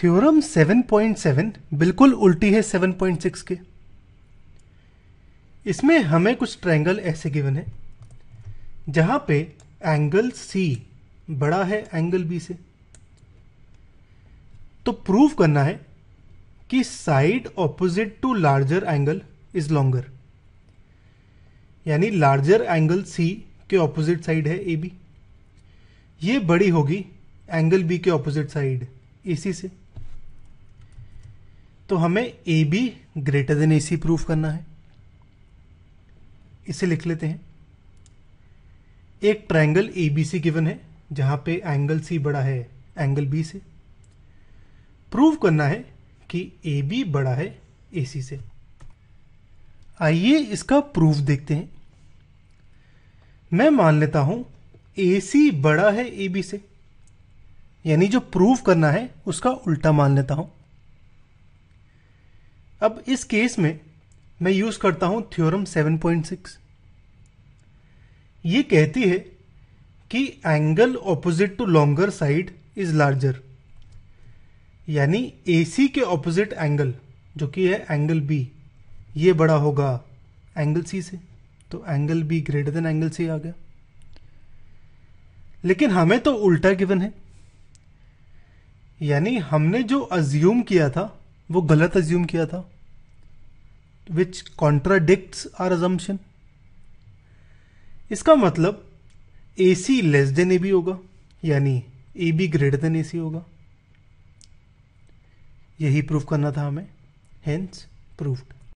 Theorem 7.7 बिल्कुल उल्टी है 7.6 के इसमें हमें कुछ ट्रायंगल ऐसे गिवन है जहां पे एंगल सी बड़ा है एंगल बी से तो प्रूव करना है कि side opposite to larger angle is longer यानी लार्जर एंगल सी के ऑपोजिट साइड है ए बी ये बड़ी होगी एंगल बी के ऑपोजिट साइड ए सी से तो हमें A B greater than A C proof करना है इसे लिख लेते हैं एक triangle A B C given है जहां पे एंगल सी बड़ा है एंगल बी से प्रूव करना है कि ए बी बड़ा है ए सी से आइए इसका प्रूफ देखते हैं मैं मान लेता हूं ए सी बड़ा है ए बी से यानी जो प्रूफ करना है उसका उल्टा मान लेता हूं अब इस केस में मैं यूज करता हूं थ्योरम 7.6 ये कहती है कि angle opposite to longer side is larger यानी AC के ऑपोजिट एंगल जो कि है एंगल बी ये बड़ा होगा एंगल सी से तो angle B greater than angle C आ गया लेकिन हमें तो उल्टा गिवन है यानी हमने जो अज्यूम किया था वो गलत अज्यूम किया था विच कॉन्ट्राडिक्ट आर assumption. इसका मतलब A C less than A B होगा यानी A B greater than A C होगा यही प्रूफ करना था हमें हेंस प्रूफ्ड